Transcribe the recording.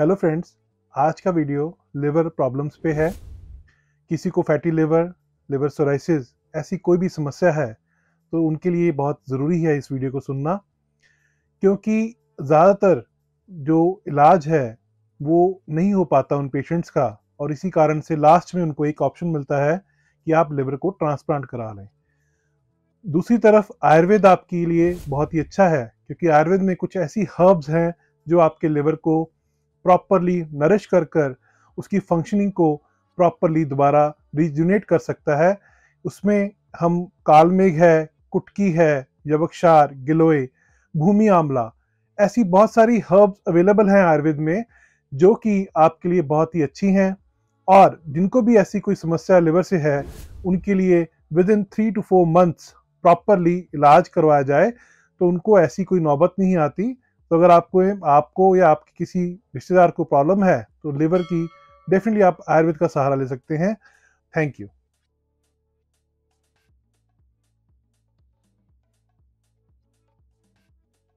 hello friends आज का video liver problems पे है किसी को फैटी लिवर लिवर सोराइसिस ऐसी कोई भी समस्या है तो उनके लिए बहुत ज़रूरी है इस वीडियो को सुनना क्योंकि ज़्यादातर जो इलाज है वो नहीं हो पाता उन पेशेंट्स का और इसी कारण से लास्ट में उनको एक ऑप्शन मिलता है कि आप लिवर को ट्रांसप्लांट करा लें दूसरी तरफ आयुर्वेद आपके लिए बहुत ही अच्छा है क्योंकि आयुर्वेद में कुछ ऐसी हर्ब्स हैं जो आपके लिवर को प्रॉपरली नरिश कर कर उसकी फंक्शनिंग को प्रॉपरली दोबारा रिजुनेट कर सकता है उसमें हम कालमेघ है कुटकी है यवक्षार गिलोय भूमि आंवला ऐसी बहुत सारी हर्ब्स अवेलेबल हैं आयुर्वेद में जो कि आपके लिए बहुत ही अच्छी हैं और जिनको भी ऐसी कोई समस्या लिवर से है उनके लिए within three two four months properly इलाज करवाया जाए तो उनको ऐसी कोई नौबत नहीं आती तो अगर आपको आपको या आपके किसी रिश्तेदार को प्रॉब्लम है तो लीवर की डेफिनेटली आप आयुर्वेद का सहारा ले सकते हैं थैंक यू